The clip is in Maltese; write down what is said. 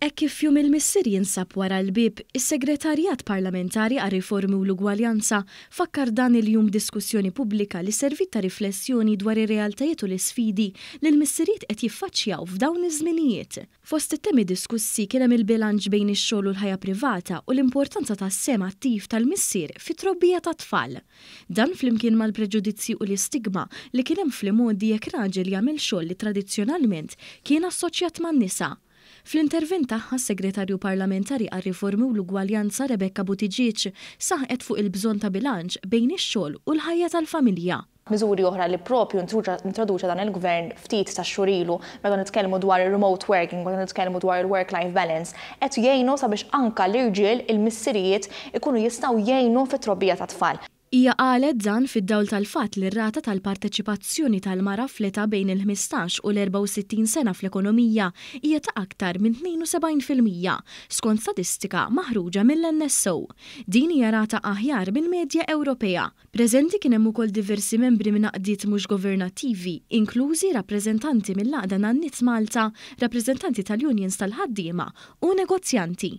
E kif jum il-missir jinsab wara l-bib, il-segretarjat parlamentari għar riformi u l-ugwaljanza fakkar dan il-jum diskussjoni pubblika li servit ta' riflessjoni dwar ir-realtajiet u l-sfidi li l-missiriet qed jiffaċċjaw f'dawn iż-żminijiet. Fost it-temi diskussi kien hemm il-bilanċ bejn ix-xogħol u l-ħajja privata u l-importanza tas-sem attiv tal-missier fit-trobbija ta' tfal. Dan flimkien mal-preġudizzji u l-istigma li kien hemm fl-modi jekk raġel jagħmel xogħol li tradizzjonalment kien assoċjat man-nisa Fl-intervent tagħha segretarju parlamentari għal riformi u l-ugwaljanza Rebecca Butiġiċ saħqet fuq il-bżon ta' bilanċ bejn ix-xogħol u l-ħajja tal-familja. Miżuri oħra li propju introduċa dan il-gvern ftit ta' xurilu, meta nitkellmu dwar il-remote working, meta nitkellmu dwar il-work-life balance, qed jgħinu sabiex anka l-irġiel il-missirijiet ikunu jistgħu jgħinu fit-trobbija ta' tfal. Ija qalet dan fid-dawl tal-fat li rata tal-parteċipazzjoni tal-mara fleta bejn il-15 u l-64 sena fl-ekonomija hija ta' aktar minn 72% skont statistika maħruġa mill-NSO. Din hija rata aħjar minn medja Ewropea. Preżenti kien hemm ukoll diversi membri minn aqdiet mhux governattivi, inklużi rappreżentanti mill-laqda nan Malta, rappreżentanti tal-unions tal-ħaddiema u negozjanti.